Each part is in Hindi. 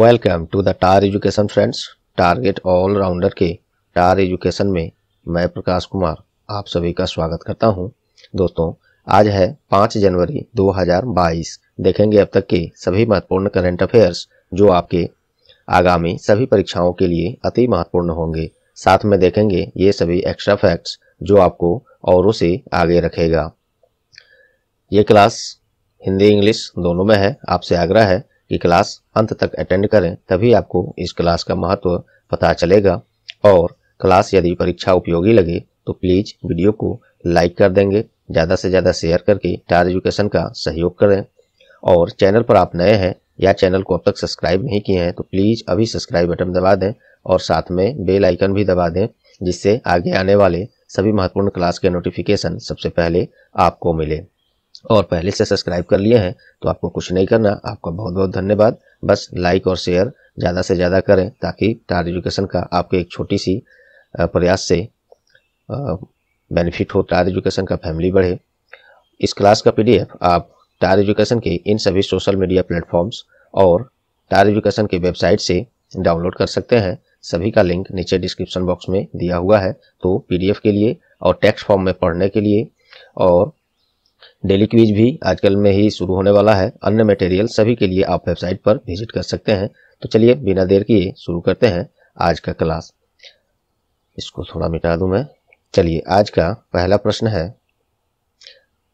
welcome to the TAR education friends target all rounder के टार एजुकेशन में मैं प्रकाश कुमार आप सभी का स्वागत करता हूं दोस्तों आज है 5 जनवरी 2022 देखेंगे अब तक के सभी महत्वपूर्ण करंट अफेयर्स जो आपके आगामी सभी परीक्षाओं के लिए अति महत्वपूर्ण होंगे साथ में देखेंगे ये सभी एक्स्ट्रा फैक्ट्स जो आपको औरों से आगे रखेगा ये क्लास हिंदी इंग्लिश दोनों में है आपसे आग्रह है की क्लास अंत तक अटेंड करें तभी आपको इस क्लास का महत्व पता चलेगा और क्लास यदि परीक्षा उपयोगी लगे तो प्लीज़ वीडियो को लाइक कर देंगे ज़्यादा से ज़्यादा शेयर करके टायर एजुकेशन का सहयोग करें और चैनल पर आप नए हैं या चैनल को अब तक सब्सक्राइब नहीं किए हैं तो प्लीज़ अभी सब्सक्राइब बटन दबा दें और साथ में बेल आइकन भी दबा दें जिससे आगे आने वाले सभी महत्वपूर्ण क्लास के नोटिफिकेशन सबसे पहले आपको मिले और पहले से सब्सक्राइब कर लिए हैं तो आपको कुछ नहीं करना आपका बहुत बहुत धन्यवाद बस लाइक और शेयर ज़्यादा से ज़्यादा करें ताकि टार एजुकेशन का आपके एक छोटी सी प्रयास से बेनिफिट हो टार एजुकेशन का फैमिली बढ़े इस क्लास का पीडीएफ आप टार एजुकेशन के इन सभी सोशल मीडिया प्लेटफॉर्म्स और टार एजुकेशन के वेबसाइट से डाउनलोड कर सकते हैं सभी का लिंक नीचे डिस्क्रिप्शन बॉक्स में दिया हुआ है तो पीडीएफ के लिए और टेक्स्ट फॉर्म में पढ़ने के लिए और डेली क्विज भी आजकल में ही शुरू होने वाला है अन्य मटेरियल सभी के लिए आप वेबसाइट पर विजिट कर सकते हैं तो चलिए बिना देर किए शुरू करते हैं आज का क्लास इसको थोड़ा मिटा दूं मैं चलिए आज का पहला प्रश्न है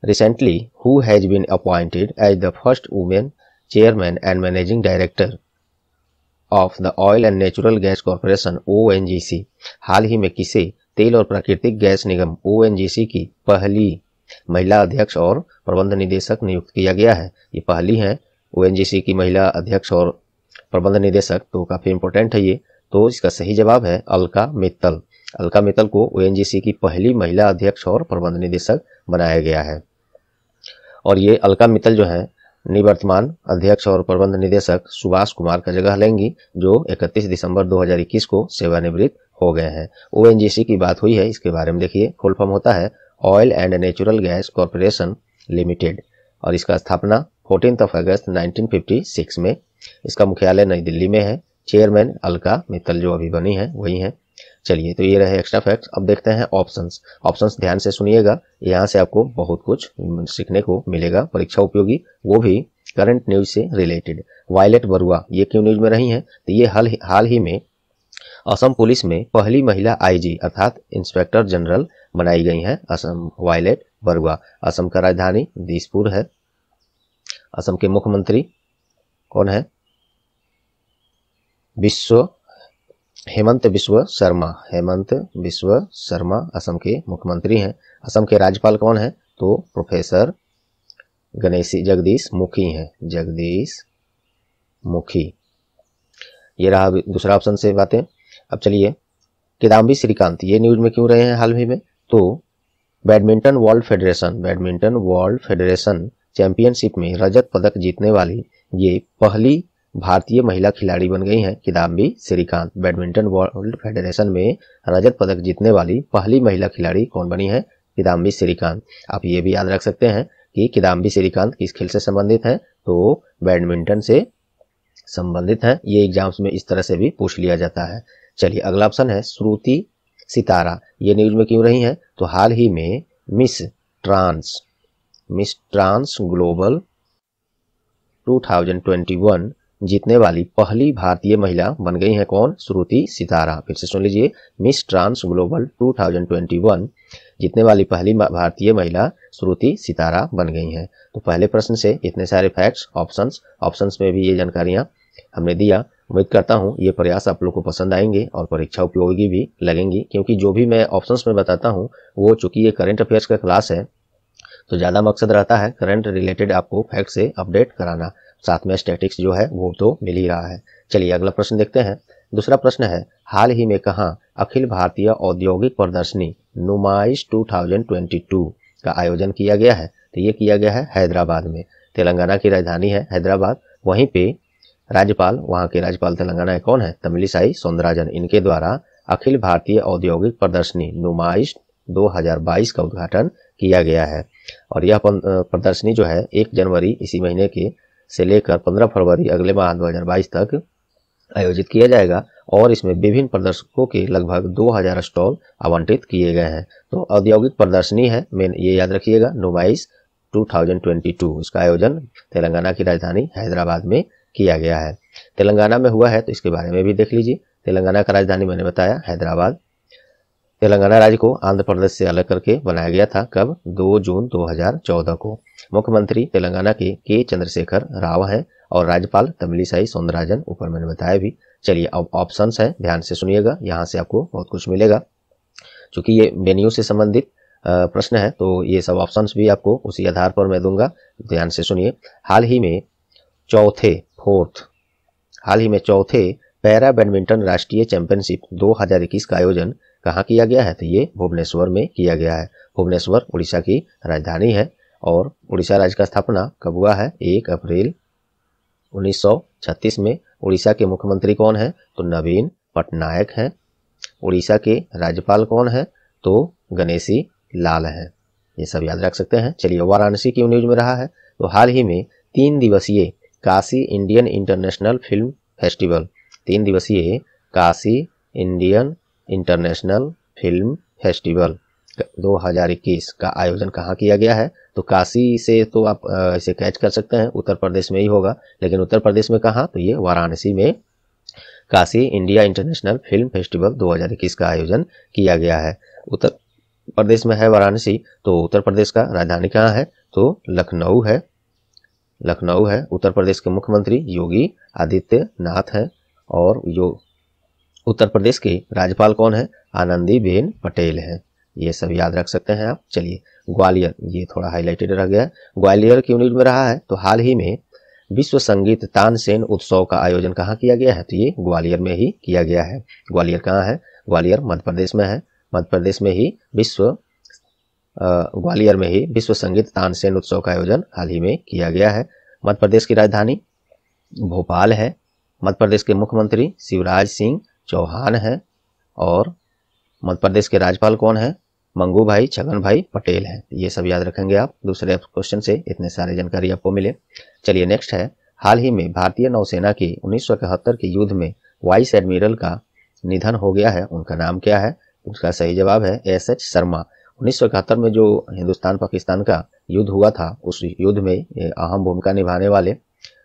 recently who has been appointed as the first women chairman and managing director of the oil and natural gas corporation ओ हाल ही में किसे तेल और प्राकृतिक गैस निगम ओ की पहली महिला अध्यक्ष और प्रबंध निदेशक नियुक्त किया गया है ये पहली है ओ की महिला अध्यक्ष और प्रबंध निदेशक तो काफ़ी इम्पोर्टेंट है ये तो इसका सही जवाब है अलका मित्तल अलका मित्तल को ओ की पहली महिला अध्यक्ष और प्रबंध निदेशक बनाया गया है और ये अलका मित्तल जो है निवर्तमान अध्यक्ष और प्रबंध निदेशक सुभाष कुमार का जगह लेंगी जो 31 दिसंबर 2021 को सेवानिवृत्त हो गए हैं ओ की बात हुई है इसके बारे में देखिए फुल फॉर्म होता है oil and natural gas corporation limited और इसका स्थापना फोर्टीन ऑफ अगस्त 1956 में इसका मुख्यालय नई दिल्ली में है चेयरमैन अलका मित्तल जो अभी बनी है वही हैं चलिए तो ये रहे एक्स्ट्रा फैक्ट्स अब देखते हैं ऑप्शंस ऑप्शंस ध्यान से सुनिएगा यहाँ से आपको बहुत कुछ सीखने को मिलेगा परीक्षा उपयोगी वो भी करंट न्यूज से रिलेटेड वायलेट बरुआ ये क्यों न्यूज में रही हैं तो ये हाल हाल ही में असम पुलिस में पहली महिला आईजी अर्थात इंस्पेक्टर जनरल बनाई गई हैं असम वायलेट बरुआ असम का राजधानी दिसपुर है असम के मुख्यमंत्री कौन है विश्व हेमंत विश्व शर्मा हेमंत विश्व शर्मा असम के मुख्यमंत्री हैं असम के राज्यपाल कौन है तो प्रोफेसर गणेशी जगदीश मुखी हैं जगदीश मुखी ये रहा दूसरा ऑप्शन से बातें अब चलिए किदाम्बी श्रीकांत ये न्यूज में क्यों रहे हैं हाल ही में तो badminton world federation badminton world federation championship में रजत पदक जीतने वाली ये पहली भारतीय महिला खिलाड़ी बन गई हैं Kidambi Srikanth badminton world federation में रजत पदक जीतने वाली पहली महिला खिलाड़ी कौन बनी है किदाम्बी श्रीकांत आप ये भी याद रख सकते हैं कि किदाम्बी श्रीकांत किस खेल से संबंधित हैं तो बैडमिंटन से संबंधित हैं ये एग्जाम्स में इस तरह से भी पूछ लिया जाता है चलिए अगला ऑप्शन है श्रुति सितारा ये न्यूज में क्यों रही हैं तो हाल ही में miss trans miss trans global 2021 जीतने वाली पहली भारतीय महिला बन गई हैं कौन श्रुति सितारा फिर से सुन लीजिए मिस ट्रांस ग्लोबल 2021 जीतने वाली पहली भारतीय महिला श्रुति सितारा बन गई हैं तो पहले प्रश्न से इतने सारे फैक्ट्स ऑप्शंस ऑप्शंस में भी ये जानकारियां हमने दिया उम्मीद करता हूँ ये प्रयास आप लोग को पसंद आएंगे और परीक्षा उपयोगी भी लगेंगी क्योंकि जो भी मैं ऑप्शंस में बताता हूँ वो चूंकि ये करंट अफेयर्स का क्लास है तो ज़्यादा मकसद रहता है करंट रिलेटेड आपको फैक्ट से अपडेट कराना साथ में स्टैटिक्स जो है वो तो मिल ही रहा है चलिए अगला प्रश्न देखते हैं दूसरा प्रश्न है हाल ही में कहा अखिल भारतीय औद्योगिक प्रदर्शनी नुमाइश 2022 का आयोजन किया गया है तो ये किया गया है हैदराबाद में तेलंगाना की राजधानी है हैदराबाद वहीं पे राज्यपाल वहाँ के राज्यपाल तेलंगाना कौन है तमिलिसाई सौंदराजन इनके द्वारा अखिल भारतीय औद्योगिक प्रदर्शनी नुमाइश 2022 का उद्घाटन किया गया है और यह प्रदर्शनी जो है एक जनवरी इसी महीने के से लेकर 15 फरवरी अगले माह 2022 तक आयोजित किया जाएगा और इसमें विभिन्न प्रदर्शकों के लगभग 2000 स्टॉल आवंटित किए गए हैं तो औद्योगिक प्रदर्शनी है मेन ये याद रखिएगा नुमाइश 2022 इसका आयोजन तेलंगाना की राजधानी हैदराबाद में किया गया है तेलंगाना में हुआ है तो इसके बारे में भी देख लीजिए तेलंगाना का राजधानी मैंने बताया हैदराबाद तेलंगाना राज्य को आंध्र प्रदेश से अलग करके बनाया गया था कब 2 जून 2014 को मुख्यमंत्री तेलंगाना के के चंद्रशेखर राव हैं और राज्यपाल तमिलीसाई सौंदराजन ऊपर मैंने बताया भी चलिए अब ऑप्शन है ध्यान से सुनिएगा यहाँ से आपको बहुत कुछ मिलेगा चूंकि ये वेन्यू से संबंधित प्रश्न है तो ये सब ऑप्शंस भी आपको उसी आधार पर मैं दूंगा ध्यान से सुनिए हाल ही में चौथे फोर्थ हाल ही में चौथे पैरा बैडमिंटन राष्ट्रीय चैंपियनशिप 2021 का आयोजन कहाँ किया गया है तो ये भुवनेश्वर में किया गया है भुवनेश्वर उड़ीसा की राजधानी है और उड़ीसा राज्य का स्थापना कब हुआ है एक अप्रैल 1936 में उड़ीसा के मुख्यमंत्री कौन है तो नवीन पटनायक हैं उड़ीसा के राज्यपाल कौन है तो गणेशी लाल हैं ये सब याद रख सकते हैं चलिए वाराणसी की न्यूज में रहा है तो हाल ही में तीन दिवसीय Kashi Indian international film festival तीन दिवसीय Kashi Indian international film festival 2021 का आयोजन कहाँ किया गया है तो काशी से तो आप इसे कैच कर सकते हैं उत्तर प्रदेश में ही होगा लेकिन उत्तर प्रदेश में कहाँ तो ये वाराणसी में Kashi India international film festival 2021 का आयोजन किया गया है उत्तर प्रदेश में है वाराणसी तो उत्तर प्रदेश का राजधानी कहाँ है तो लखनऊ है लखनऊ है उत्तर प्रदेश के मुख्यमंत्री योगी आदित्यनाथ हैं और यो उत्तर प्रदेश के राज्यपाल कौन है आनंदी बेन पटेल हैं ये सब याद रख सकते हैं आप चलिए ग्वालियर ये थोड़ा हाईलाइटेड रह गया है ग्वालियर की यूनिट में रहा है तो हाल ही में विश्व संगीत तानसेन उत्सव का आयोजन कहाँ किया गया है तो ये ग्वालियर में ही किया गया है ग्वालियर कहाँ है ग्वालियर मध्य प्रदेश में है मध्य प्रदेश में ही विश्व ग्वालियर में ही विश्व संगीत तानसेन उत्सव का आयोजन हाल ही में किया गया है मध्य प्रदेश की राजधानी भोपाल है मध्य प्रदेश के मुख्यमंत्री शिवराज सिंह चौहान हैं और मध्य प्रदेश के राज्यपाल कौन है मंगू भाई छगन भाई पटेल हैं ये सब याद रखेंगे आप दूसरे क्वेश्चन से इतने सारे जानकारी आपको मिले चलिए नेक्स्ट है हाल ही में भारतीय नौसेना की उन्नीस के युद्ध में वाइस एडमिरल का निधन हो गया है उनका नाम क्या है उसका सही जवाब है एस एच शर्मा उन्नीस में जो हिंदुस्तान पाकिस्तान का युद्ध हुआ था उस युद्ध में अहम भूमिका निभाने वाले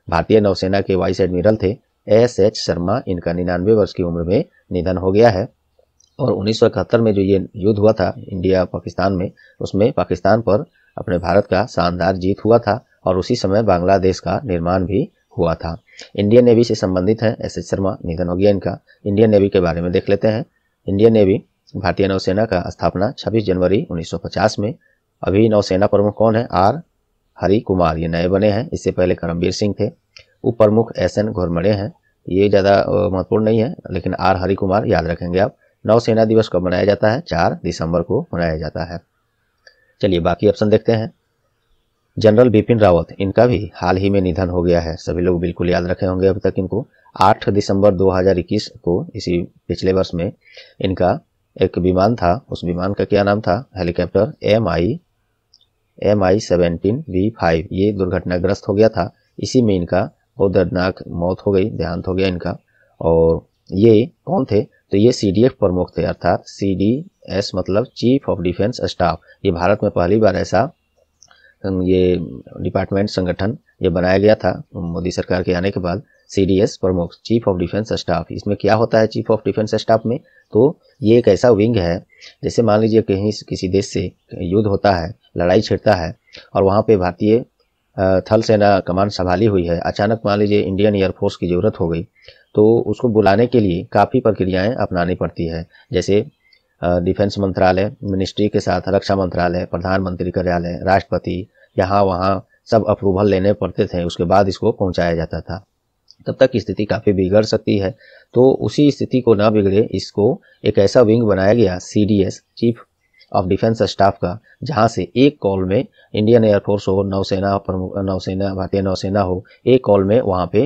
भारतीय नौसेना के वाइस एडमिरल थे एस एच शर्मा इनका निन्यानवे वर्ष की उम्र में निधन हो गया है और उन्नीस में जो ये युद्ध हुआ था इंडिया पाकिस्तान में उसमें पाकिस्तान पर अपने भारत का शानदार जीत हुआ था और उसी समय बांग्लादेश का निर्माण भी हुआ था इंडियन नेवी से संबंधित है एस एच शर्मा निधन हो गया इनका इंडियन नेवी के बारे में देख लेते हैं इंडियन नेवी भारतीय नौसेना का स्थापना 26 जनवरी 1950 में अभी नौसेना प्रमुख कौन है आर हरि कुमार ये नए बने हैं इससे पहले करमवीर सिंह थे उप प्रमुख एस एन घोरमड़े हैं ये ज़्यादा महत्वपूर्ण नहीं है लेकिन आर हरि कुमार याद रखेंगे आप नौसेना दिवस कब मनाया जाता है चार दिसंबर को मनाया जाता है चलिए बाकी ऑप्शन देखते हैं जनरल बिपिन रावत इनका भी हाल ही में निधन हो गया है सभी लोग बिल्कुल याद रखे होंगे अभी तक इनको 8 दिसंबर 2021 को इसी पिछले वर्ष में इनका एक विमान था उस विमान का क्या नाम था helicopter M I M I seventeen V five ये दुर्घटनाग्रस्त हो गया था इसी में इनका बहुत दर्दनाक मौत हो गई देहांत हो गया इनका और ये कौन थे तो ये सी डी एफ प्रमुख थे अर्थात सी डी एस मतलब चीफ ऑफ डिफेंस स्टाफ ये भारत में पहली बार ऐसा ये डिपार्टमेंट संगठन ये बनाया गया था मोदी सरकार के आने के बाद सीडीएस प्रमुख चीफ ऑफ डिफेंस स्टाफ इसमें क्या होता है चीफ ऑफ डिफेंस स्टाफ में तो ये एक ऐसा विंग है जैसे मान लीजिए कहीं किसी देश से युद्ध होता है लड़ाई छिड़ता है और वहाँ पे भारतीय थल सेना कमान संभाली हुई है अचानक मान लीजिए इंडियन एयरफोर्स की ज़रूरत हो गई तो उसको बुलाने के लिए काफ़ी प्रक्रियाएं अपनानी पड़ती है जैसे डिफेंस मंत्रालय मिनिस्ट्री के साथ रक्षा मंत्रालय प्रधानमंत्री कार्यालय राष्ट्रपति यहाँ वहाँ सब अप्रूवल लेने पड़ते थे उसके बाद इसको पहुँचाया जाता था तब तक स्थिति काफ़ी बिगड़ सकती है तो उसी स्थिति को ना बिगड़े इसको एक ऐसा विंग बनाया गया C chief of defence staff का जहां से एक कॉल में इंडियन एयरफोर्स हो नौसेना प्रमुख नौसेना भारतीय नौसेना हो एक कॉल में वहां पे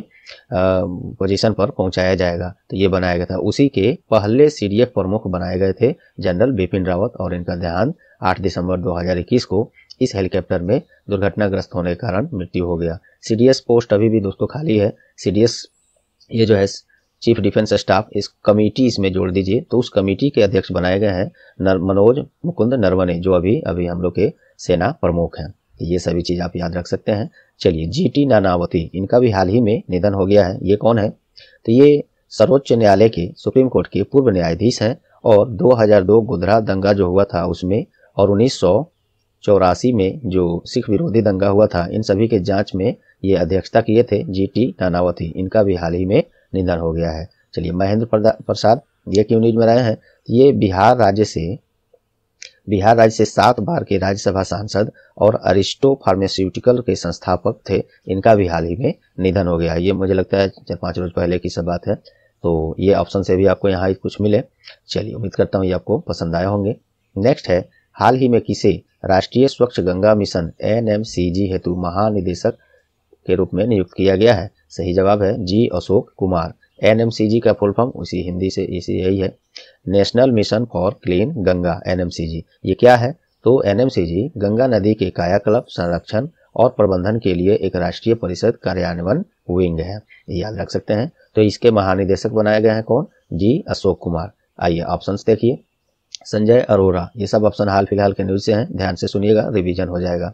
पोजीशन पर पहुंचाया जाएगा तो ये बनाया गया था उसी के पहले सीडीएफ प्रमुख बनाए गए थे जनरल बिपिन रावत और इनका ध्यान 8 दिसंबर 2021 को इस हेलीकॉप्टर में दुर्घटनाग्रस्त होने के कारण मृत्यु हो गया सीडीएस पोस्ट अभी भी दोस्तों खाली है सीडीएस ये जो है चीफ डिफेंस स्टाफ इस कमेटी इसमें जोड़ दीजिए तो उस कमेटी के अध्यक्ष बनाए गए हैं नर, मनोज मुकुंद नरवने जो अभी अभी हम लोग के सेना प्रमुख हैं ये सभी चीज़ आप याद रख सकते हैं चलिए जीटी नानावती इनका भी हाल ही में निधन हो गया है ये कौन है तो ये सर्वोच्च न्यायालय के सुप्रीम कोर्ट के पूर्व न्यायाधीश हैं और 2002 हजार दंगा जो हुआ था उसमें और उन्नीस चौरासी में जो सिख विरोधी दंगा हुआ था इन सभी के जांच में ये अध्यक्षता किए थे जी टी नानावती इनका भी हाल ही में निधन हो गया है चलिए महेंद्र प्रसाद ये क्यों न्यूज में आए हैं ये बिहार राज्य से बिहार राज्य से सात बार के राज्यसभा सांसद और अरिस्टो फार्मास्यूटिकल के संस्थापक थे इनका भी हाल ही में निधन हो गया ये मुझे लगता है चार पाँच रोज पहले की सब बात है तो ये ऑप्शन से भी आपको यहाँ कुछ मिले चलिए उम्मीद करता हूँ ये आपको पसंद आए होंगे नेक्स्ट है हाल ही में किसे राष्ट्रीय स्वच्छ गंगा मिशन एन हेतु महानिदेशक के रूप में नियुक्त किया गया है सही जवाब है जी अशोक कुमार एन का फुल फॉर्म उसी हिंदी से इसी यही है national mission for clean Ganga N ये क्या है तो एन गंगा नदी के कायाकल्प संरक्षण और प्रबंधन के लिए एक राष्ट्रीय परिषद कार्यान्वयन विंग है याद रख सकते हैं तो इसके महानिदेशक बनाए गए हैं कौन जी अशोक कुमार आइए ऑप्शंस देखिए संजय अरोरा ये सब ऑप्शन हाल फिलहाल के न्यूज़ से हैं ध्यान से सुनिएगा रिवीजन हो जाएगा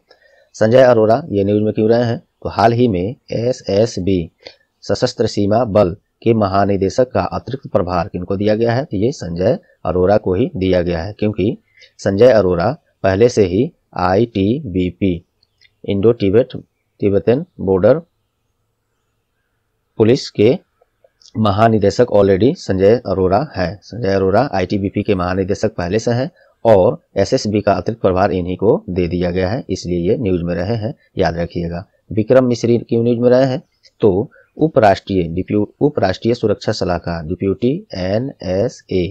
संजय अरोरा ये न्यूज़ में क्यों रहे हैं तो हाल ही में एसएसबी सशस्त्र सीमा बल के महानिदेशक का अतिरिक्त प्रभार किनको दिया गया है तो ये संजय अरोरा को ही दिया गया है क्योंकि संजय अरोरा पहले से ही P Indo Tibet Tibetan border police के महानिदेशक ऑलरेडी संजय अरोरा है संजय अरोरा आईटीबीपी के महानिदेशक पहले से हैं और एसएसबी का अतिरिक्त प्रभार इन्हीं को दे दिया गया है इसलिए ये न्यूज में रहे हैं याद रखिएगा विक्रम मिश्री क्यों न्यूज में रहे हैं तो उपराष्ट्रीय डिप्यू उपराष्ट्रीय सुरक्षा सलाहकार डिप्यूटी एन एस ए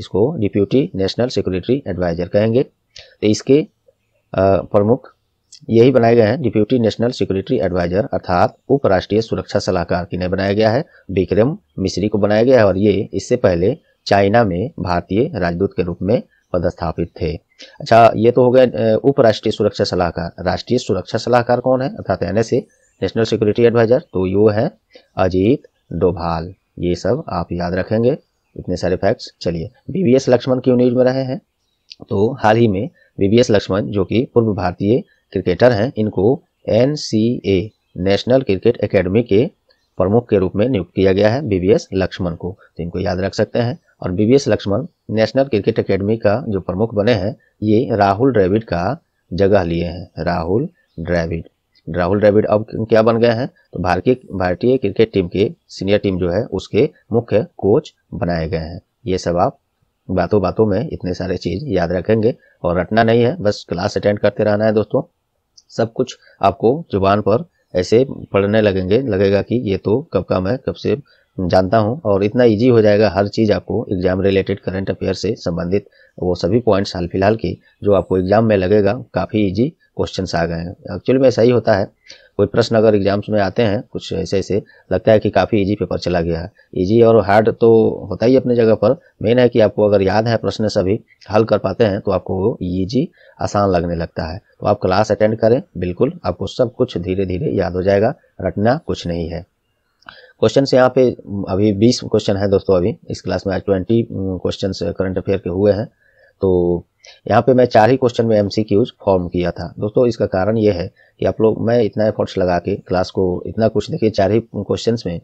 इसको डिप्यूटी नेशनल सिक्योरिटी एडवाइजर कहेंगे तो इसके प्रमुख यही बनाया गया है डिप्यूटी नेशनल सिक्योरिटी एडवाइजर अर्थात उपराष्ट्रीय सुरक्षा सलाहकार किन्हें बनाया गया है विक्रम मिश्री को बनाया गया है और ये इससे पहले चाइना में भारतीय राजदूत के रूप में पदस्थापित थे अच्छा ये तो हो गए उपराष्ट्रीय सुरक्षा सलाहकार राष्ट्रीय सुरक्षा सलाहकार कौन है अर्थात एन नेशनल सिक्योरिटी एडवाइजर तो यो है अजीत डोभाल ये सब आप याद रखेंगे इतने सारे फैक्ट्स चलिए बीवीएस लक्ष्मण क्यों न्यूज में रहे हैं तो हाल ही में बीवीएस लक्ष्मण जो कि पूर्व भारतीय क्रिकेटर हैं इनको एन नेशनल क्रिकेट एकेडमी के प्रमुख के रूप में नियुक्त किया गया है बीवीएस लक्ष्मण को तो इनको याद रख सकते हैं और VVS Laxman national cricket academy का जो प्रमुख बने हैं ये राहुल ड्रेविड का जगह लिए हैं राहुल ड्रेविड राहुल ड्रेविड अब क्या बन गए हैं तो भारतीय भारतीय क्रिकेट टीम के सीनियर टीम जो है उसके मुख्य कोच बनाए गए हैं ये सब आप बातों बातों में इतने सारे चीज़ याद रखेंगे और रटना नहीं है बस क्लास अटेंड करते रहना है दोस्तों सब कुछ आपको जुबान पर ऐसे पढ़ने लगेंगे लगेगा कि ये तो कब का मैं कब से जानता हूँ और इतना इजी हो जाएगा हर चीज़ आपको एग्जाम रिलेटेड करंट अफेयर से संबंधित वो सभी पॉइंट्स हाल फिलहाल की जो आपको एग्जाम में लगेगा काफ़ी इजी क्वेश्चन आ गए हैं एक्चुअली में ऐसा ही होता है कोई प्रश्न अगर एग्जाम्स में आते हैं कुछ ऐसे ऐसे लगता है कि काफ़ी इजी पेपर चला गया है इजी और हार्ड तो होता ही अपने जगह पर मेन है कि आपको अगर याद है प्रश्न सभी हल कर पाते हैं तो आपको वो ईजी आसान लगने लगता है तो आप क्लास अटेंड करें बिल्कुल आपको सब कुछ धीरे धीरे याद हो जाएगा रटना कुछ नहीं है क्वेश्चन यहाँ पे अभी बीस क्वेश्चन है दोस्तों अभी इस क्लास में आज ट्वेंटी क्वेश्चन करंट अफेयर के हुए हैं तो यहाँ पे मैं चार ही क्वेश्चन में एम फॉर्म किया था दोस्तों इसका कारण ये है कि आप लोग मैं इतना एफर्ट्स लगा के क्लास को इतना कुछ देखिए चार ही क्वेश्चन में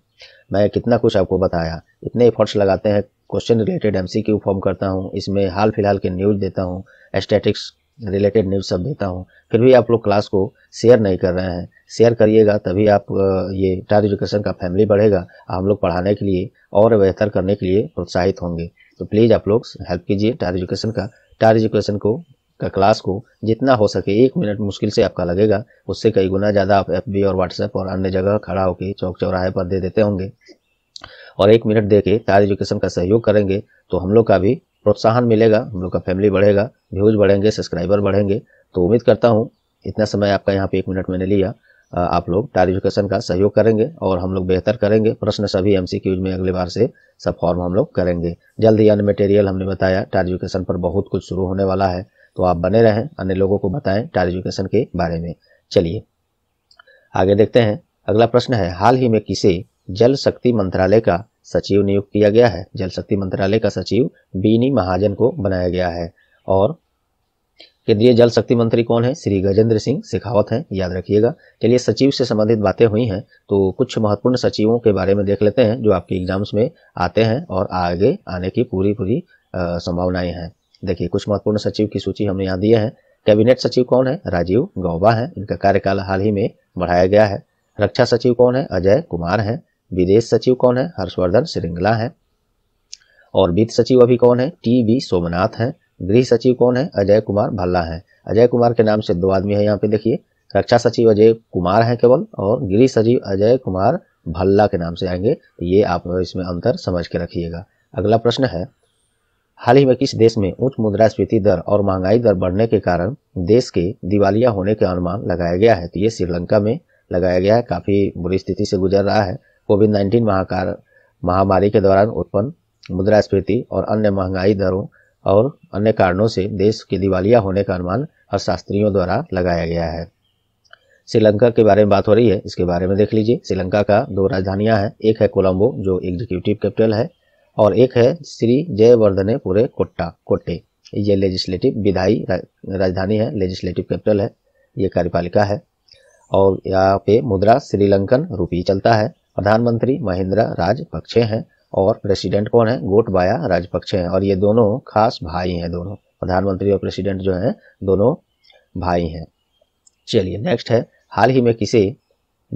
मैं कितना कुछ आपको बताया इतने एफर्ट्स लगाते हैं क्वेश्चन रिलेटेड एम फॉर्म करता हूँ इसमें हाल फिलहाल के न्यूज़ देता हूँ एस्टेटिक्स रिलेटेड न्यूज़ सब देता हूँ फिर भी आप लोग क्लास को शेयर नहीं कर रहे हैं शेयर करिएगा तभी आप ये टायर एजुकेशन का फैमिली बढ़ेगा हम लोग पढ़ाने के लिए और बेहतर करने के लिए प्रोत्साहित होंगे तो प्लीज़ आप लोग हेल्प कीजिए टायर एजुकेशन का टायर एजुकेशन को का क्लास को जितना हो सके एक मिनट मुश्किल से आपका लगेगा उससे कई गुना ज़्यादा आप एफ और व्हाट्सएप और अन्य जगह खड़ा होकर चौक चौराहे पर दे देते होंगे और एक मिनट दे के टार एजुकेशन का सहयोग करेंगे तो हम लोग का भी प्रोत्साहन मिलेगा हम लोग का फैमिली बढ़ेगा व्यूज बढ़ेंगे सब्सक्राइबर बढ़ेंगे तो उम्मीद करता हूँ इतना समय आपका यहाँ पे एक मिनट मैंने लिया आप लोग टायर एजुकेशन का सहयोग करेंगे और हम लोग बेहतर करेंगे प्रश्न सभी एम में अगले बार से सब फॉर्म हम लोग करेंगे जल्द ही अन्य मटेरियल हमने बताया टायर एजुकेशन पर बहुत कुछ शुरू होने वाला है तो आप बने रहें अन्य लोगों को बताएं टायर एजुकेशन के बारे में चलिए आगे देखते हैं अगला प्रश्न है हाल ही में किसे जल शक्ति मंत्रालय का सचिव नियुक्त किया गया है जल शक्ति मंत्रालय का सचिव बीनी महाजन को बनाया गया है और केंद्रीय जल शक्ति मंत्री कौन है श्री गजेंद्र सिंह शेखावत हैं याद रखिएगा चलिए सचिव से संबंधित बातें हुई हैं तो कुछ महत्वपूर्ण सचिवों के बारे में देख लेते हैं जो आपके एग्जाम्स में आते हैं और आगे आने की पूरी पूरी संभावनाएं हैं देखिए कुछ महत्वपूर्ण सचिव की सूची हमने यहाँ दिए हैं कैबिनेट सचिव कौन है राजीव गौबा है इनका कार्यकाल हाल ही में बढ़ाया गया है रक्षा सचिव कौन है अजय कुमार हैं विदेश सचिव कौन है हर्षवर्धन श्रृंगला है और वित्त सचिव अभी कौन है टी बी सोमनाथ है गृह सचिव कौन है अजय कुमार भल्ला है अजय कुमार के नाम से दो आदमी है यहाँ पे देखिए रक्षा सचिव अजय कुमार है केवल और गृह सचिव अजय कुमार भल्ला के नाम से आएंगे तो ये आप इसमें अंतर समझ के रखिएगा अगला प्रश्न है हाल ही में किस देश में उच्च मुद्रास्फीति दर और महंगाई दर बढ़ने के कारण देश के दिवालिया होने के अनुमान लगाया गया है तो ये श्रीलंका में लगाया गया है काफ़ी बुरी स्थिति से गुजर रहा है कोविड नाइन्टीन महाकार महामारी के दौरान उत्पन्न मुद्रास्फीति और अन्य महंगाई दरों और अन्य कारणों से देश के दिवालिया होने का अनुमान अर्थशास्त्रियों द्वारा लगाया गया है श्रीलंका के बारे में बात हो रही है इसके बारे में देख लीजिए श्रीलंका का दो राजधानियां हैं एक है कोलंबो जो एग्जीक्यूटिव कैपिटल है और एक है श्री जयवर्धने पूरे कोट्टा कोट्टे ये लेजिस्लेटिव विधायी राजधानी है लेजिस्लेटिव कैपिटल है ये कार्यपालिका है और यहाँ पे मुद्रा श्रीलंकन रूपी चलता है प्रधानमंत्री महिंद्रा राजपक्षे हैं और प्रेसिडेंट कौन है गोटबाया राजपक्षे हैं और ये दोनों खास भाई हैं दोनों प्रधानमंत्री और प्रेसिडेंट जो हैं दोनों भाई हैं चलिए नेक्स्ट है हाल ही में किसे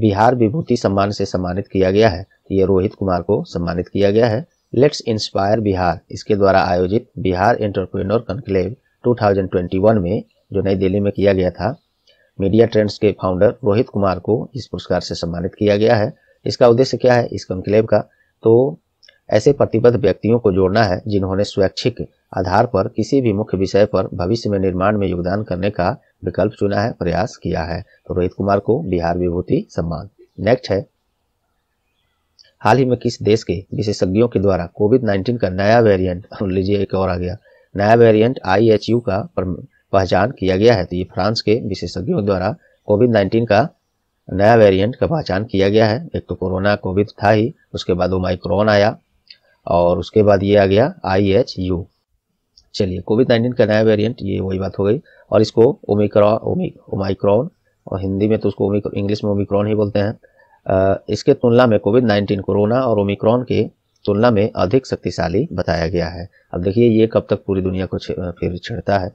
बिहार विभूति सम्मान से सम्मानित किया गया है ये रोहित कुमार को सम्मानित किया गया है लेट्स इंस्पायर बिहार इसके द्वारा आयोजित बिहार एंटरप्रेन्योर कंक्लेव 2021 में जो नई दिल्ली में किया गया था मीडिया ट्रेंड्स के फाउंडर रोहित कुमार को इस पुरस्कार से सम्मानित किया गया है इसका उद्देश्य क्या है इस कंक्लेव मतलब का तो ऐसे प्रतिबद्ध व्यक्तियों को जोड़ना है जिन्होंने स्वैच्छिक आधार पर किसी भी मुख्य विषय पर भविष्य में निर्माण में योगदान करने का विकल्प चुना है प्रयास किया है तो रोहित कुमार को बिहार विभूति सम्मान नेक्स्ट है हाल ही में किस देश के विशेषज्ञों के द्वारा कोविड 19 का नया वेरिएंट लीजिए एक और आ गया नया वेरिएंट आई का पहचान किया गया है तो ये फ्रांस के विशेषज्ञों द्वारा कोविड 19 का नया वेरिएंट का पहचान किया गया है एक तो कोरोना कोविड था ही उसके बाद ओमाइक्रोन आया और उसके बाद ये आ गया आई एच यू चलिए कोविड नाइन्टीन का नया वेरिएंट ये वही बात हो गई और इसको ओमिक्रॉ ओमाइक्रॉन और हिंदी में तो उसको इंग्लिश में ओमिक्रॉन ही बोलते हैं इसके तुलना में कोविड नाइन्टीन कोरोना और ओमिक्रॉन के तुलना में अधिक शक्तिशाली बताया गया है अब देखिए ये कब तक पूरी दुनिया को फिर छिड़ता है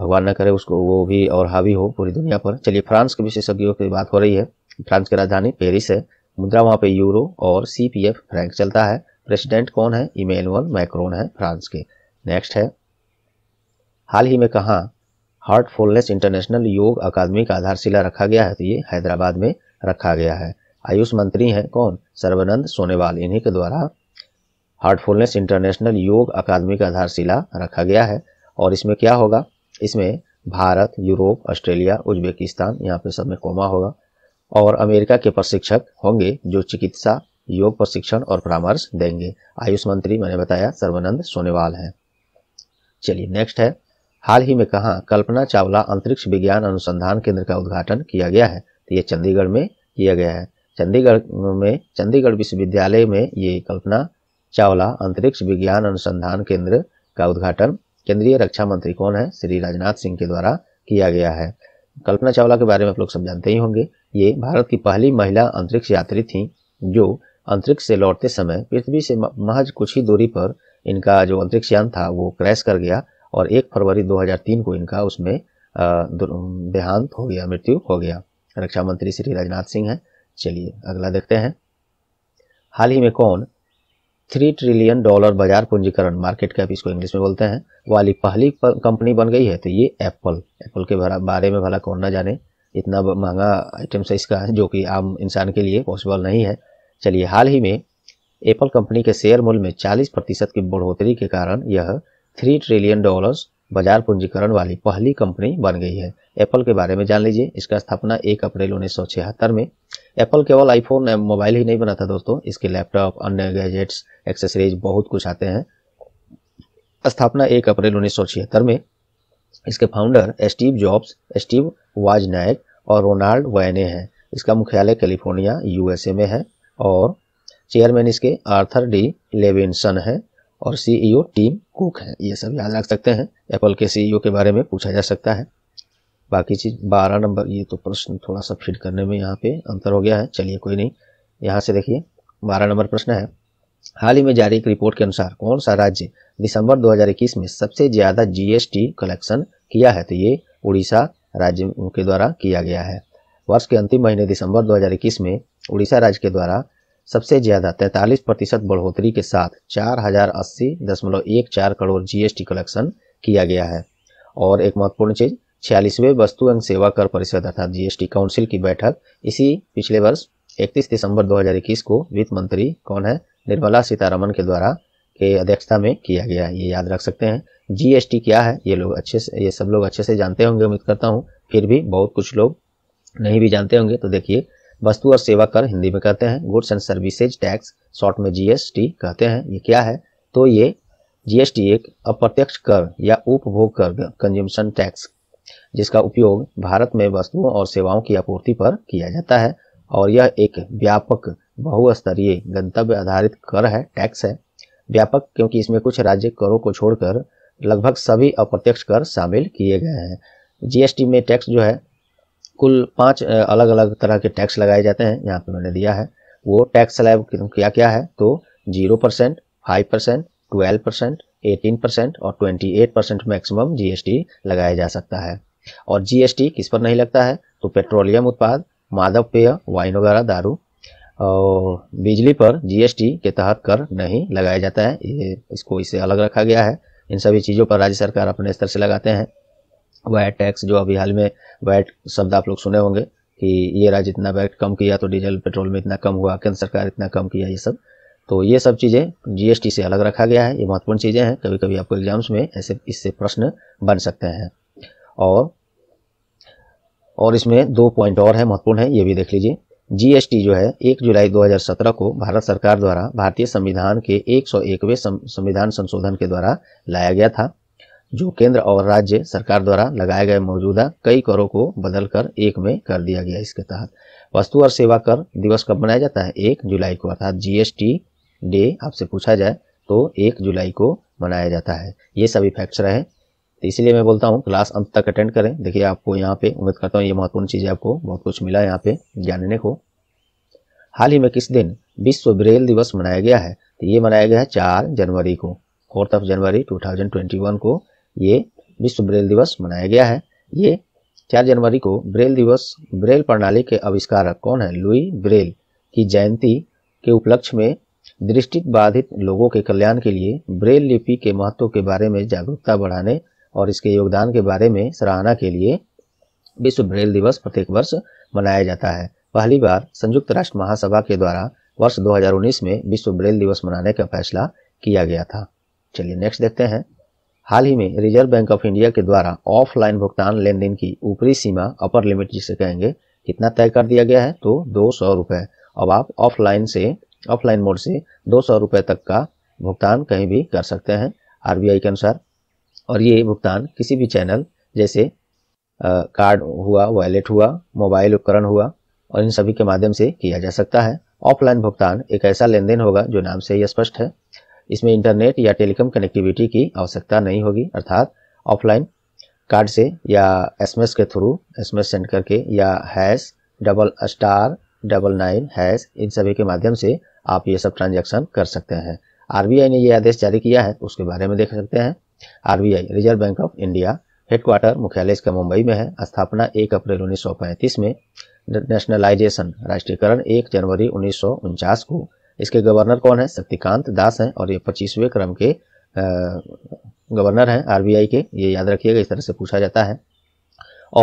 भगवान न करे उसको वो भी और हावी हो पूरी दुनिया पर चलिए फ्रांस के विशेषज्ञों की बात हो रही है फ्रांस की राजधानी पेरिस है मुद्रा वहाँ पे यूरो और सी पी एफ फ्रैंक चलता है प्रेसिडेंट कौन है इमेनुअल मैक्रोन है फ्रांस के नेक्स्ट है हाल ही में कहा हार्टफुलनेस इंटरनेशनल योग अकादमी का आधारशिला रखा गया है तो ये हैदराबाद में रखा गया है आयुष मंत्री हैं कौन सर्वानंद सोनेवाल इन्हीं के द्वारा हार्टफुलनेस इंटरनेशनल योग अकादमी का आधारशिला रखा गया है और इसमें क्या होगा इसमें भारत यूरोप ऑस्ट्रेलिया उज्बेकिस्तान यहाँ पे सब में कोमा होगा और अमेरिका के प्रशिक्षक होंगे जो चिकित्सा योग प्रशिक्षण और परामर्श देंगे आयुष मंत्री मैंने बताया सर्वानंद सोनेवाल हैं चलिए नेक्स्ट है हाल ही में कहा कल्पना चावला अंतरिक्ष विज्ञान अनुसंधान केंद्र का उद्घाटन किया गया है तो ये चंडीगढ़ में किया गया है चंडीगढ़ में चंडीगढ़ विश्वविद्यालय में ये कल्पना चावला अंतरिक्ष विज्ञान अनुसंधान केंद्र का उद्घाटन केंद्रीय रक्षा मंत्री कौन है श्री राजनाथ सिंह के द्वारा किया गया है कल्पना चावला के बारे में आप लोग सब जानते ही होंगे ये भारत की पहली महिला अंतरिक्ष यात्री थी जो अंतरिक्ष से लौटते समय पृथ्वी से महज कुछ ही दूरी पर इनका जो अंतरिक्ष यान था वो क्रैश कर गया और 1 फरवरी 2003 को इनका उसमें देहांत हो गया मृत्यु हो गया रक्षा मंत्री श्री राजनाथ सिंह हैं चलिए अगला देखते हैं हाल ही में कौन थ्री ट्रिलियन डॉलर बाजार पूंजीकरण मार्केट कैप इसको इंग्लिश में बोलते हैं वाली पहली कंपनी बन गई है तो ये एप्पल एप्पल के बारे में भला कौन ना जाने इतना महंगा आइटम्स है इसका जो कि आम इंसान के लिए पॉसिबल नहीं है चलिए हाल ही में एप्पल कंपनी के शेयर मूल्य में 40 प्रतिशत की बढ़ोतरी के कारण यह थ्री ट्रिलियन डॉलर्स बाजार पूंजीकरण वाली पहली कंपनी बन गई है एप्पल के बारे में जान लीजिए इसका स्थापना 1 अप्रैल उन्नीस में एप्पल केवल आईफोन मोबाइल ही नहीं बनाता दोस्तों इसके लैपटॉप अन्य गैजेट्स एक्सेसरीज बहुत कुछ आते हैं स्थापना एक अप्रैल उन्नीस में इसके founder Steve Jobs Steve Wozniak और रोनाल्ड वैने हैं इसका मुख्यालय कैलिफोर्निया यूएसए में है और चेयरमैन इसके आर्थर डी लेविनसन हैं और सीईओ टीम कुक हैं ये सब याद रख सकते हैं एप्पल के सीईओ e के बारे में पूछा जा सकता है बाकी चीज़ बारह नंबर ये तो प्रश्न थोड़ा सा फिट करने में यहाँ पे अंतर हो गया है चलिए कोई नहीं यहाँ से देखिए बारह नंबर प्रश्न है हाल ही में जारी एक रिपोर्ट के अनुसार कौन सा राज्य दिसंबर 2021 में सबसे ज़्यादा जीएसटी कलेक्शन किया है तो ये उड़ीसा राज्य के द्वारा किया गया है वर्ष के अंतिम महीने दिसंबर 2021 में उड़ीसा राज्य के द्वारा सबसे ज्यादा तैंतालीस प्रतिशत बढ़ोतरी के साथ चार हजार अस्सी दशमलव एक चार करोड़ जीएसटी कलेक्शन किया गया है और एक महत्वपूर्ण चीज छियालीसवें वस्तु एवं सेवा कर परिषद अर्थात जीएसटी काउंसिल की बैठक इसी पिछले वर्ष 31 दिसंबर 2021 को वित्त मंत्री कौन है निर्मला सीतारमन के द्वारा के अध्यक्षता में किया गया ये याद रख सकते हैं जीएसटी क्या है ये लोग अच्छे से ये सब लोग अच्छे से जानते होंगे उम्मीद करता हूँ फिर भी बहुत कुछ लोग नहीं भी जानते होंगे तो देखिए वस्तु और सेवा कर हिंदी में कहते हैं goods and services tax short में जीएसटी कहते हैं ये क्या है तो ये जीएसटी एक अप्रत्यक्ष कर या उपभोग कर कंज्यूमशन टैक्स जिसका उपयोग भारत में वस्तुओं और सेवाओं की आपूर्ति पर किया जाता है और यह एक व्यापक बहुस्तरीय गंतव्य आधारित कर है टैक्स है व्यापक क्योंकि इसमें कुछ राज्य करों को छोड़कर लगभग सभी अप्रत्यक्ष कर शामिल किए गए हैं जीएसटी में टैक्स जो है कुल पांच अलग अलग तरह के टैक्स लगाए जाते हैं यहाँ पे मैंने दिया है वो टैक्स स्लैब क्या क्या है तो zero percent five percent twelve percent 18 percent और 28 परसेंट मैक्सिमम जीएसटी लगाया जा सकता है और जीएसटी किस पर नहीं लगता है तो पेट्रोलियम उत्पाद मादक पेय वाइन वगैरह दारू और बिजली पर जीएसटी के तहत कर नहीं लगाया जाता है ये इसको इससे अलग रखा गया है इन सभी चीज़ों पर राज्य सरकार अपने स्तर से लगाते हैं वैट टैक्स जो अभी हाल में वैट शब्द आप लोग सुने होंगे कि ये राज्य इतना वैट कम किया तो डीजल पेट्रोल में इतना कम हुआ केंद्र सरकार इतना कम किया ये सब तो ये सब चीज़ें जीएसटी से अलग रखा गया है ये महत्वपूर्ण चीज़ें हैं कभी कभी आपको एग्जाम्स में ऐसे इससे प्रश्न बन सकते हैं और और इसमें दो पॉइंट और हैं महत्वपूर्ण है ये भी देख लीजिए जीएसटी जो है 1 जुलाई 2017 को भारत सरकार द्वारा भारतीय संविधान के 101वें संविधान संशोधन के द्वारा लाया गया था जो केंद्र और राज्य सरकार द्वारा लगाए गए मौजूदा कई करों को बदल कर एक में कर दिया गया इसके तहत वस्तु और सेवा कर दिवस कब मनाया जाता है एक जुलाई को अर्थात जीएसटी डे आपसे पूछा जाए तो एक जुलाई को मनाया जाता है ये सभी फैक्ट्स रहे तो इसलिए मैं बोलता हूँ क्लास अंत तक अटेंड करें देखिए आपको यहाँ पे उम्मीद करता हूँ ये महत्वपूर्ण चीज़ें आपको बहुत कुछ मिला यहाँ पे जानने को हाल ही में किस दिन विश्व ब्रेल दिवस मनाया गया है तो ये मनाया गया है चार जनवरी को फोर्थ ऑफ जनवरी 2021 को ये विश्व ब्रेल दिवस मनाया गया है ये चार जनवरी को ब्रेल दिवस ब्रेल प्रणाली के आविष्कारक कौन है लुई ब्रेल की जयंती के उपलक्ष्य में दृष्टि बाधित लोगों के कल्याण के लिए ब्रेल लिपि के महत्व के बारे में जागरूकता बढ़ाने और इसके योगदान के बारे में सराहना के लिए विश्व ब्रेल दिवस प्रत्येक वर्ष मनाया जाता है पहली बार संयुक्त राष्ट्र महासभा के द्वारा वर्ष 2019 में विश्व ब्रेल दिवस मनाने का फैसला किया गया था चलिए नेक्स्ट देखते हैं हाल ही में रिजर्व बैंक ऑफ इंडिया के द्वारा ऑफलाइन भुगतान लेन देन की ऊपरी सीमा अपर लिमिट जिसे कहेंगे कितना तय कर दिया गया है तो दो सौ रुपये अब आप ऑफलाइन से ऑफलाइन मोड से दो सौ रुपये तक का भुगतान कहीं भी कर सकते हैं आरबीआई के अनुसार और ये भुगतान किसी भी चैनल जैसे आ, कार्ड हुआ वॉलेट हुआ मोबाइल उपकरण हुआ और इन सभी के माध्यम से किया जा सकता है ऑफलाइन भुगतान एक ऐसा लेन देन होगा जो नाम से ही स्पष्ट है इसमें इंटरनेट या टेलीकॉम कनेक्टिविटी की आवश्यकता नहीं होगी अर्थात ऑफलाइन कार्ड से या एसएमएस के थ्रू एसएमएस सेंड करके या hash double star double nine hash इन सभी के माध्यम से आप ये सब ट्रांजेक्शन कर सकते हैं आरबीआई ने ये आदेश जारी किया है उसके बारे में देख सकते हैं RBI reserve bank of India headquarter मुख्यालय इसका मुंबई में है स्थापना एक अप्रैल 1935 में नेशनलाइजेशन राष्ट्रीयकरण एक जनवरी उन्नीस को इसके गवर्नर कौन है शक्तिकांत दास हैं और ये पच्चीसवें क्रम के गवर्नर हैं आरबीआई के ये याद रखिएगा इस तरह से पूछा जाता है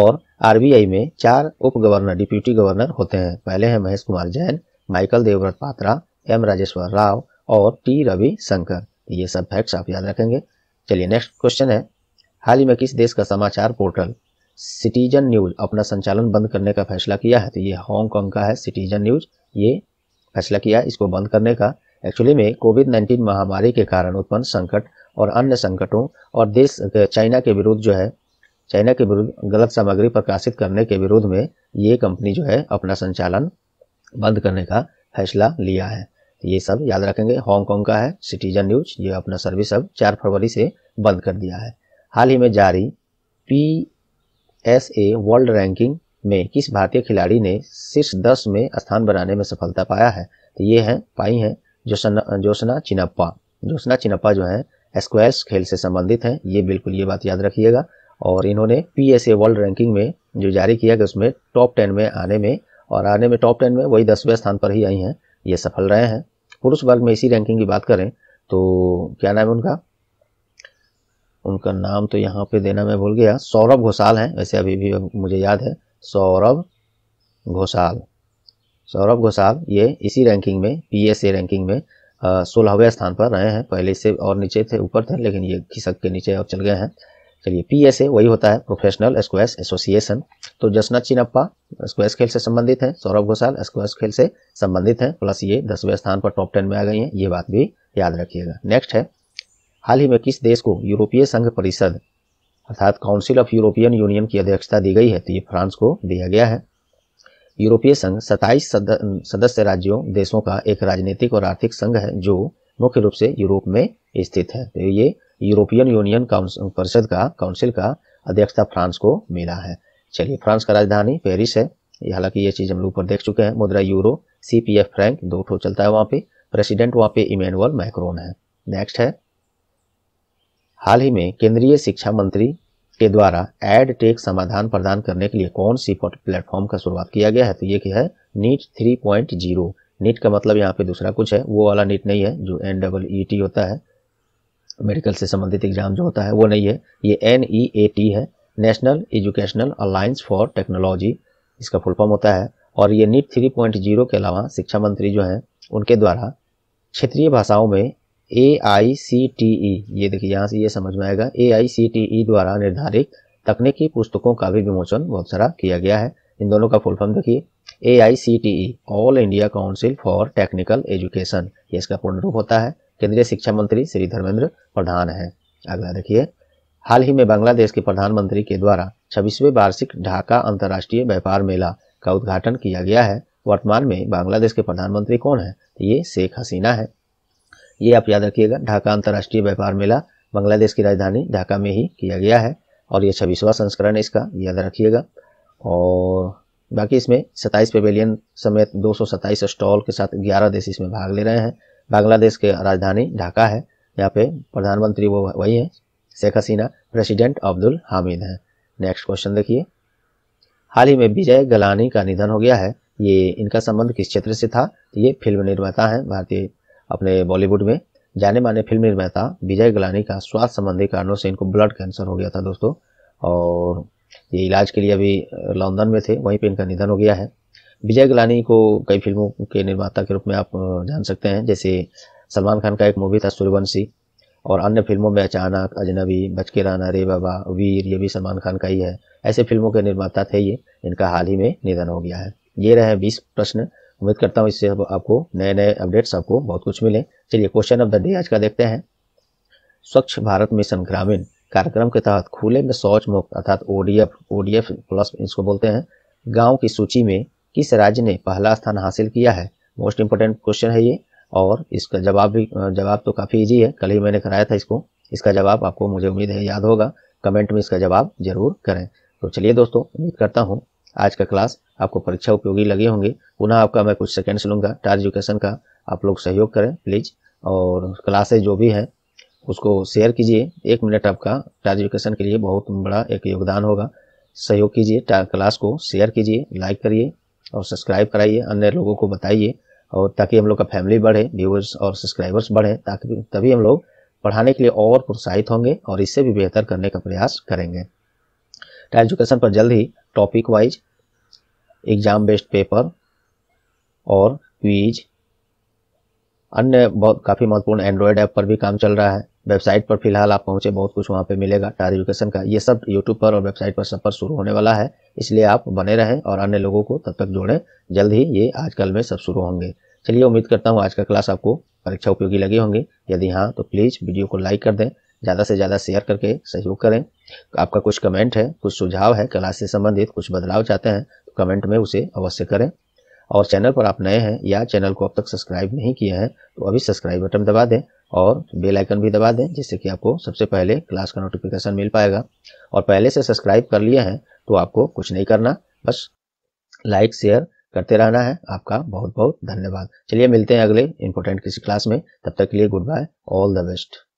और आरबीआई में चार उप गवर्नर डिप्यूटी गवर्नर होते हैं पहले हैं महेश कुमार जैन माइकल देवव्रत पात्रा एम राजेश्वर राव और टी रवि शंकर ये सब फैक्ट्स आप याद रखेंगे चलिए नेक्स्ट क्वेश्चन है हाल ही में किस देश का समाचार पोर्टल सिटीजन न्यूज अपना संचालन बंद करने का फैसला किया है तो ये हांगकॉन्ग का है सिटीजन न्यूज ये फैसला किया इसको बंद करने का एक्चुअली में कोविड नाइन्टीन महामारी के कारण उत्पन्न संकट और अन्य संकटों और देश चाइना के विरुद्ध जो है चाइना के विरुद्ध गलत सामग्री प्रकाशित करने के विरुद्ध में ये कंपनी जो है अपना संचालन बंद करने का फैसला लिया है ये सब याद रखेंगे हांगकांग का है सिटीजन न्यूज ये अपना सर्विस अब चार फरवरी से बंद कर दिया है हाल ही में जारी P S A world ranking में किस भारतीय खिलाड़ी ने शीर्ष दस में स्थान बनाने में सफलता पाया है तो ये हैं पाई हैं जोसना चिनप्पा जोसना चिनप्पा जो है स्क्वैश खेल से संबंधित हैं ये बिल्कुल ये बात याद रखिएगा और इन्होंने P S A world ranking में जो जारी किया गया उसमें टॉप टेन में आने में और आने में टॉप टेन में वही दसवें स्थान पर ही आई हैं ये सफल रहे हैं पुरुष वर्ग में इसी रैंकिंग की बात करें तो क्या नाम है उनका उनका नाम तो यहाँ पे देना मैं भूल गया सौरभ घोषाल हैं वैसे अभी भी मुझे याद है सौरभ घोषाल सौरभ घोषाल ये इसी रैंकिंग में पी रैंकिंग में सोलहवें स्थान पर रहे हैं पहले से और नीचे थे ऊपर थे लेकिन ये खिसक के नीचे और चल गए हैं चलिए पी एस ए वही होता है प्रोफेशनल स्क्वेस एसोसिएशन तो जसना चिनप्पा स्क्वेस खेल से संबंधित हैं सौरभ घोषाल स्क्वेस खेल से संबंधित हैं प्लस ये दसवें स्थान पर टॉप टेन में आ गई हैं ये बात भी याद रखिएगा नेक्स्ट है हाल ही में किस देश को यूरोपीय संघ परिषद अर्थात काउंसिल ऑफ यूरोपियन यूनियन की अध्यक्षता दी गई है तो ये फ्रांस को दिया गया है यूरोपीय संघ सत्ताईस सदस्य राज्यों देशों का एक राजनीतिक और आर्थिक संघ है जो मुख्य रूप से यूरोप में स्थित है तो ये यूरोपियन यूनियन परिषद का काउंसिल का अध्यक्षता फ्रांस को मिला है चलिए फ्रांस का राजधानी पेरिस है हालांकि ये चीज हम लोग ऊपर देख चुके हैं मुद्रा euro C P F franc दो ठो चलता है वहां पे प्रेसिडेंट वहां पे इमेनुअल मैक्रोन है नेक्स्ट है हाल ही में केंद्रीय शिक्षा मंत्री के द्वारा एड टेक समाधान प्रदान करने के लिए कौन सी प्लेटफॉर्म का शुरुआत किया गया है तो ये क्या है नीट थ्री नीट का मतलब यहाँ पे दूसरा कुछ है वो वाला नीट नहीं है जो एन डबल ई टी होता है मेडिकल से संबंधित एग्जाम जो होता है वो नहीं है ये एन ई ए टी है national educational alliance for technology इसका फुल फॉर्म होता है और ये नीट थ्री पॉइंट जीरो के अलावा शिक्षा मंत्री जो हैं उनके द्वारा क्षेत्रीय भाषाओं में ए आई सी टी ई ये देखिए यहाँ से ये समझ में आएगा ए आई सी टी ई द्वारा निर्धारित तकनीकी पुस्तकों का भी विमोचन बहुत सारा किया गया है इन दोनों का फुल फॉर्म देखिए A I C T E all India council for technical education ये इसका पूर्ण रूप होता है केंद्रीय शिक्षा मंत्री श्री धर्मेंद्र प्रधान है अगला देखिए हाल ही में बांग्लादेश के प्रधानमंत्री के द्वारा छब्बीसवें वार्षिक ढाका अंतर्राष्ट्रीय व्यापार मेला का उद्घाटन किया गया है वर्तमान में बांग्लादेश के प्रधानमंत्री कौन है ये शेख हसीना है ये आप याद रखिएगा ढाका अंतर्राष्ट्रीय व्यापार मेला बांग्लादेश की राजधानी ढाका में ही किया गया है और ये छब्बीसवा संस्करण है इसका याद रखिएगा और बाकी इसमें 27 पवेलियन समेत 227 स्टॉल के साथ 11 देश इसमें भाग ले रहे हैं बांग्लादेश के राजधानी ढाका है यहाँ पे प्रधानमंत्री वो वही हैं शेख हसीना प्रेसिडेंट अब्दुल हामिद हैं नेक्स्ट क्वेश्चन देखिए हाल ही में विजय गलानी का निधन हो गया है ये इनका संबंध किस क्षेत्र से था ये फिल्म निर्माता हैं भारतीय अपने बॉलीवुड में जाने माने फिल्म निर्माता विजय गलानी का स्वास्थ्य संबंधी कारणों से इनको ब्लड कैंसर हो गया था दोस्तों और ये इलाज के लिए अभी लंदन में थे वहीं पे इनका निधन हो गया है विजय गलानी को कई फिल्मों के निर्माता के रूप में आप जान सकते हैं जैसे सलमान खान का एक मूवी था सूर्यवंशी और अन्य फिल्मों में अचानक अजनबी बचके राना रे बाबा वीर ये भी सलमान खान का ही है ऐसे फिल्मों के निर्माता थे ये इनका हाल ही में निधन हो गया है ये रहे बीस प्रश्न उम्मीद करता हूँ इससे आपको नए नए अपडेट्स आपको बहुत कुछ मिले चलिए क्वेश्चन ऑफ द डे आज का देखते हैं स्वच्छ भारत मिशन ग्रामीण कार्यक्रम के तहत खुले में शौच मुक्त अर्थात ओडीएफ ओडीएफ प्लस इसको बोलते हैं गांव की सूची में किस राज्य ने पहला स्थान हासिल किया है मोस्ट इंपोर्टेंट क्वेश्चन है ये और इसका जवाब भी जवाब तो काफ़ी ईजी है कल ही मैंने कराया था इसको इसका जवाब आपको मुझे उम्मीद है याद होगा कमेंट में इसका जवाब जरूर करें तो चलिए दोस्तों उम्मीद करता हूँ आज का क्लास आपको परीक्षा उपयोगी लगे होंगे पुनः आपका मैं कुछ सेकेंड्स लूँगा टार एजुकेशन का आप लोग सहयोग करें प्लीज़ और क्लासेज जो भी हैं उसको शेयर कीजिए एक मिनट आपका टाज एजुकेशन के लिए बहुत बड़ा एक योगदान होगा सहयोग कीजिए क्लास को शेयर कीजिए लाइक करिए और सब्सक्राइब कराइए अन्य लोगों को बताइए और ताकि हम लोग का फैमिली बढ़े व्यूअर्स और सब्सक्राइबर्स बढ़े ताकि तभी हम लोग पढ़ाने के लिए और प्रोत्साहित होंगे और इससे भी बेहतर करने का प्रयास करेंगे टाइम एजुकेशन पर जल्द ही topic wise exam based paper और क्वीज अन्य बहुत काफ़ी महत्वपूर्ण एंड्रॉयड ऐप पर भी काम चल रहा है वेबसाइट पर फिलहाल आप पहुँचे बहुत कुछ वहाँ पर मिलेगा टायर एजुकेशन का ये सब यूट्यूब पर और वेबसाइट पर सब पर शुरू होने वाला है इसलिए आप बने रहें और अन्य लोगों को तब तक जोड़ें जल्द ही ये आजकल में सब शुरू होंगे चलिए उम्मीद करता हूँ आज का क्लास आपको परीक्षा उपयोगी लगी होंगी यदि हाँ तो प्लीज़ वीडियो को लाइक कर दें ज़्यादा से ज़्यादा शेयर करके सहयोग करें आपका कुछ कमेंट है कुछ सुझाव है क्लास से संबंधित कुछ बदलाव चाहते हैं तो कमेंट में उसे अवश्य करें और चैनल पर आप नए हैं या चैनल को अब तक सब्सक्राइब नहीं किए हैं तो अभी सब्सक्राइब बटन दबा दें और बेल आइकन भी दबा दें जिससे कि आपको सबसे पहले क्लास का नोटिफिकेशन मिल पाएगा और पहले से सब्सक्राइब कर लिए हैं तो आपको कुछ नहीं करना बस लाइक शेयर करते रहना है आपका बहुत बहुत धन्यवाद चलिए मिलते हैं अगले इंपॉर्टेंट किसी क्लास में तब तक के लिए good bye all the best